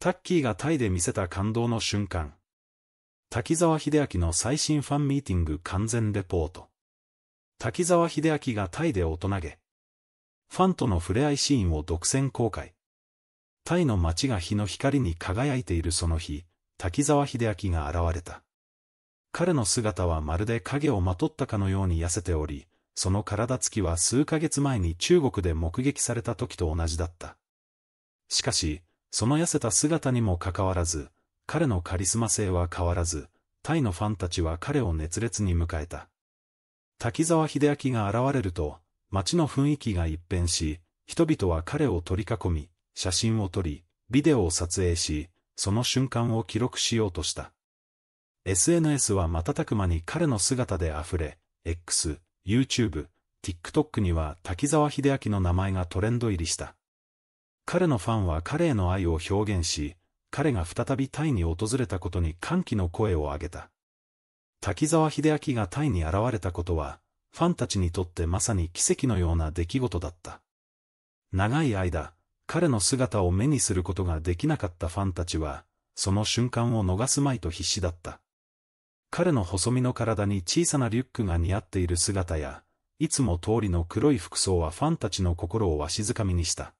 タッキーがタイで見せた感動の瞬間。滝沢秀明の最新ファンミーティング完全レポート。滝沢秀明がタイで大人げ。ファンとの触れ合いシーンを独占公開。タイの街が日の光に輝いているその日、滝沢秀明が現れた。彼の姿はまるで影をまとったかのように痩せており、その体つきは数ヶ月前に中国で目撃された時と同じだった。しかし、その痩せた姿にもかかわらず、彼のカリスマ性は変わらず、タイのファンたちは彼を熱烈に迎えた。滝沢秀明が現れると、街の雰囲気が一変し、人々は彼を取り囲み、写真を撮り、ビデオを撮影し、その瞬間を記録しようとした。SNS は瞬く間に彼の姿で溢れ、X、YouTube、TikTok には滝沢秀明の名前がトレンド入りした。彼のファンは彼への愛を表現し、彼が再びタイに訪れたことに歓喜の声を上げた。滝沢秀明がタイに現れたことは、ファンたちにとってまさに奇跡のような出来事だった。長い間、彼の姿を目にすることができなかったファンたちは、その瞬間を逃すまいと必死だった。彼の細身の体に小さなリュックが似合っている姿や、いつも通りの黒い服装はファンたちの心をわしづかみにした。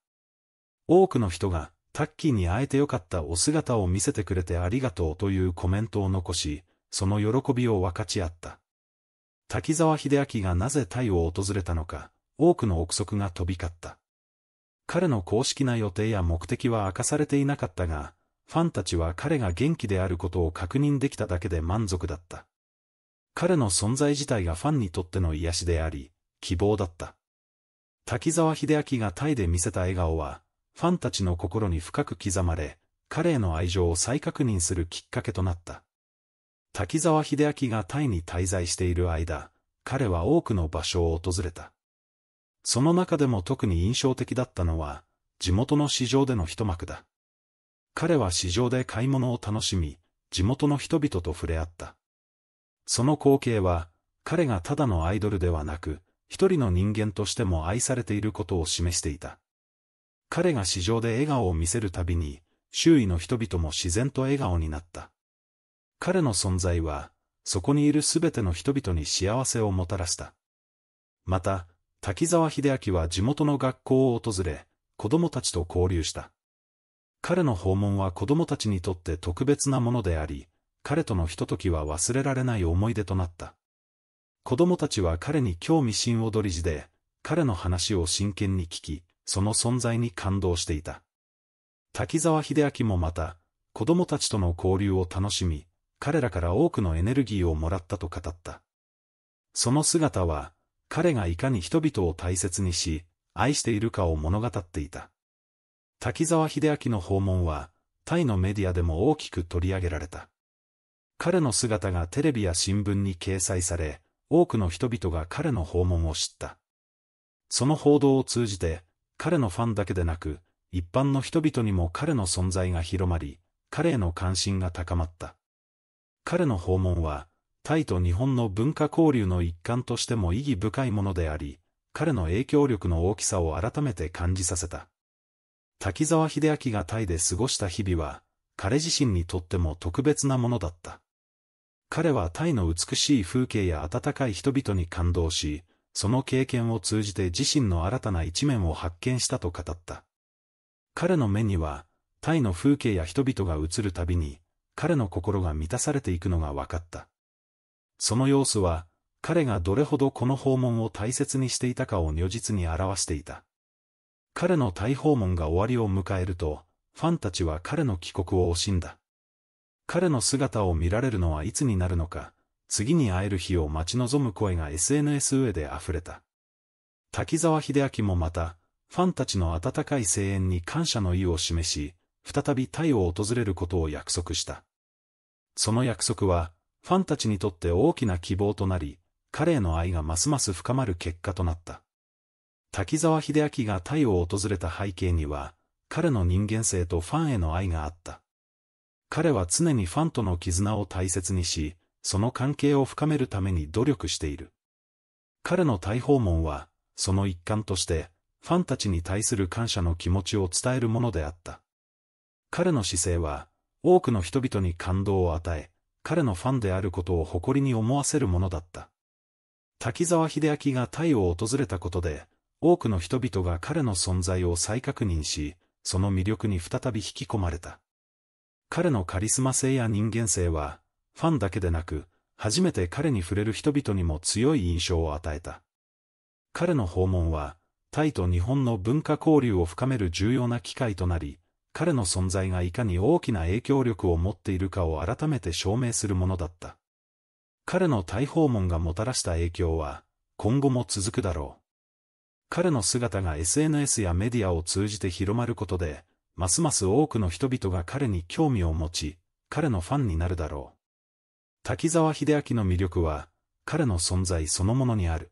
多くの人が、タッキーに会えてよかったお姿を見せてくれてありがとうというコメントを残し、その喜びを分かち合った。滝沢秀明がなぜタイを訪れたのか、多くの憶測が飛び交った。彼の公式な予定や目的は明かされていなかったが、ファンたちは彼が元気であることを確認できただけで満足だった。彼の存在自体がファンにとっての癒しであり、希望だった。滝沢秀明がタイで見せた笑顔は、ファンたちの心に深く刻まれ、彼への愛情を再確認するきっかけとなった。滝沢秀明がタイに滞在している間、彼は多くの場所を訪れた。その中でも特に印象的だったのは、地元の市場での一幕だ。彼は市場で買い物を楽しみ、地元の人々と触れ合った。その光景は、彼がただのアイドルではなく、一人の人間としても愛されていることを示していた。彼が市場で笑顔を見せるたびに、周囲の人々も自然と笑顔になった。彼の存在は、そこにいるすべての人々に幸せをもたらした。また、滝沢秀明は地元の学校を訪れ、子供たちと交流した。彼の訪問は子供たちにとって特別なものであり、彼とのひとときは忘れられない思い出となった。子供たちは彼に興味深踊り時で、彼の話を真剣に聞き、その存在に感動していた。滝沢秀明もまた、子供たちとの交流を楽しみ、彼らから多くのエネルギーをもらったと語った。その姿は、彼がいかに人々を大切にし、愛しているかを物語っていた。滝沢秀明の訪問は、タイのメディアでも大きく取り上げられた。彼の姿がテレビや新聞に掲載され、多くの人々が彼の訪問を知った。その報道を通じて、彼のファンだけでなく、一般の人々にも彼の存在が広まり、彼への関心が高まった。彼の訪問は、タイと日本の文化交流の一環としても意義深いものであり、彼の影響力の大きさを改めて感じさせた。滝沢秀明がタイで過ごした日々は、彼自身にとっても特別なものだった。彼はタイの美しい風景や温かい人々に感動し、その経験を通じて自身の新たな一面を発見したと語った。彼の目には、タイの風景や人々が映るたびに、彼の心が満たされていくのが分かった。その様子は、彼がどれほどこの訪問を大切にしていたかを如実に表していた。彼のタイ訪問が終わりを迎えると、ファンたちは彼の帰国を惜しんだ。彼の姿を見られるのはいつになるのか、次に会える日を待ち望む声が SNS 上で溢れた。滝沢秀明もまた、ファンたちの温かい声援に感謝の意を示し、再びタイを訪れることを約束した。その約束は、ファンたちにとって大きな希望となり、彼への愛がますます深まる結果となった。滝沢秀明がタイを訪れた背景には、彼の人間性とファンへの愛があった。彼は常にファンとの絆を大切にし、その関係を深めるために努力している。彼の大訪問は、その一環として、ファンたちに対する感謝の気持ちを伝えるものであった。彼の姿勢は、多くの人々に感動を与え、彼のファンであることを誇りに思わせるものだった。滝沢秀明がタイを訪れたことで、多くの人々が彼の存在を再確認し、その魅力に再び引き込まれた。彼のカリスマ性や人間性は、ファンだけでなく、初めて彼に触れる人々にも強い印象を与えた。彼の訪問は、タイと日本の文化交流を深める重要な機会となり、彼の存在がいかに大きな影響力を持っているかを改めて証明するものだった。彼のタイ訪問がもたらした影響は、今後も続くだろう。彼の姿が SNS やメディアを通じて広まることで、ますます多くの人々が彼に興味を持ち、彼のファンになるだろう。滝沢秀明の魅力は、彼の存在そのものにある。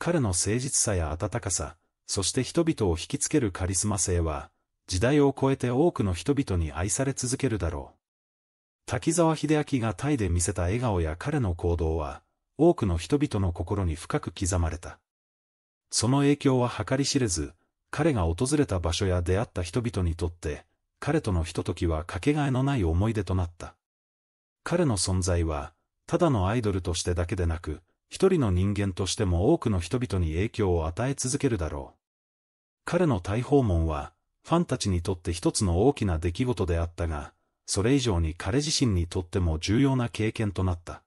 彼の誠実さや温かさ、そして人々を引きつけるカリスマ性は、時代を超えて多くの人々に愛され続けるだろう。滝沢秀明がタイで見せた笑顔や彼の行動は、多くの人々の心に深く刻まれた。その影響は計り知れず、彼が訪れた場所や出会った人々にとって、彼とのひとときはかけがえのない思い出となった。彼の存在は、ただのアイドルとしてだけでなく、一人の人間としても多くの人々に影響を与え続けるだろう。彼の大訪問は、ファンたちにとって一つの大きな出来事であったが、それ以上に彼自身にとっても重要な経験となった。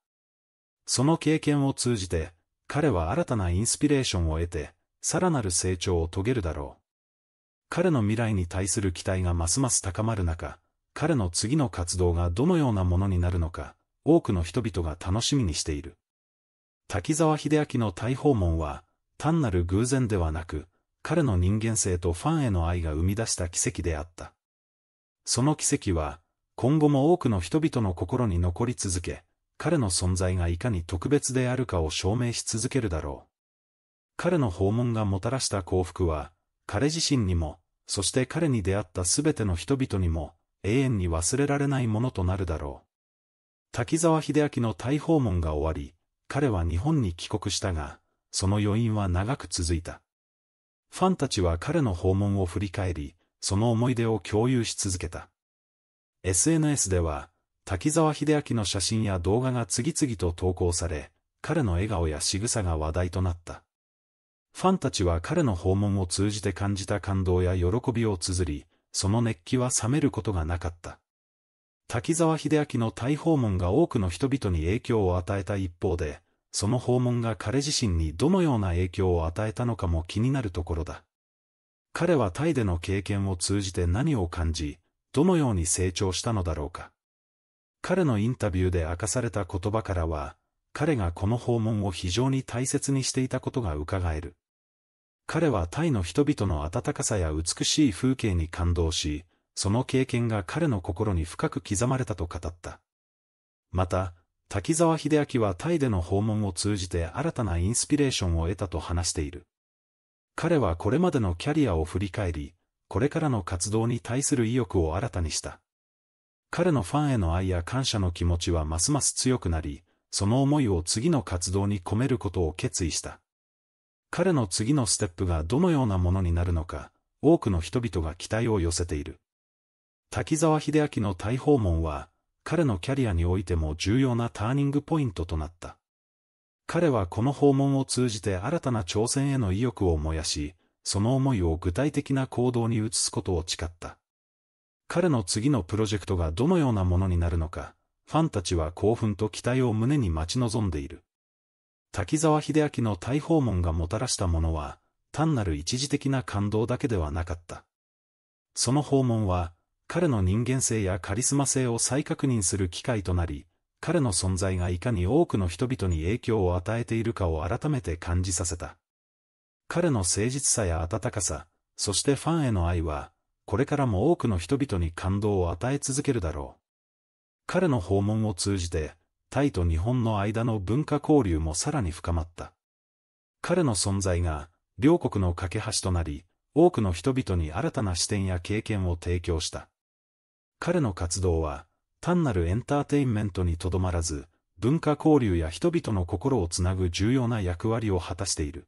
その経験を通じて、彼は新たなインスピレーションを得て、さらなる成長を遂げるだろう。彼の未来に対する期待がますます高まる中、彼の次の活動がどのようなものになるのか、多くの人々が楽しみにしている。滝沢秀明の大訪問は、単なる偶然ではなく、彼の人間性とファンへの愛が生み出した奇跡であった。その奇跡は、今後も多くの人々の心に残り続け、彼の存在がいかに特別であるかを証明し続けるだろう。彼の訪問がもたらした幸福は、彼自身にも、そして彼に出会ったすべての人々にも、永遠に忘れられないものとなるだろう。滝沢秀明の大訪問が終わり、彼は日本に帰国したが、その余韻は長く続いた。ファンたちは彼の訪問を振り返り、その思い出を共有し続けた。SNS では、滝沢秀明の写真や動画が次々と投稿され、彼の笑顔や仕草が話題となった。ファンたちは彼の訪問を通じて感じた感動や喜びを綴り、その熱気は冷めることがなかった。滝沢秀明の大訪問が多くの人々に影響を与えた一方で、その訪問が彼自身にどのような影響を与えたのかも気になるところだ。彼はタイでの経験を通じて何を感じ、どのように成長したのだろうか。彼のインタビューで明かされた言葉からは、彼がこの訪問を非常に大切にしていたことが伺える。彼はタイの人々の温かさや美しい風景に感動し、その経験が彼の心に深く刻まれたと語った。また、滝沢秀明はタイでの訪問を通じて新たなインスピレーションを得たと話している。彼はこれまでのキャリアを振り返り、これからの活動に対する意欲を新たにした。彼のファンへの愛や感謝の気持ちはますます強くなり、その思いを次の活動に込めることを決意した。彼の次のステップがどのようなものになるのか、多くの人々が期待を寄せている。滝沢秀明の大訪問は、彼のキャリアにおいても重要なターニングポイントとなった。彼はこの訪問を通じて新たな挑戦への意欲を燃やし、その思いを具体的な行動に移すことを誓った。彼の次のプロジェクトがどのようなものになるのか、ファンたちは興奮と期待を胸に待ち望んでいる。滝沢秀明の大訪問がもたらしたものは、単なる一時的な感動だけではなかった。その訪問は、彼の人間性やカリスマ性を再確認する機会となり、彼の存在がいかに多くの人々に影響を与えているかを改めて感じさせた。彼の誠実さや温かさ、そしてファンへの愛は、これからも多くの人々に感動を与え続けるだろう。彼の訪問を通じて、タイと日本の間の文化交流もさらに深まった。彼の存在が、両国の架け橋となり、多くの人々に新たな視点や経験を提供した。彼の活動は、単なるエンターテインメントにとどまらず、文化交流や人々の心をつなぐ重要な役割を果たしている。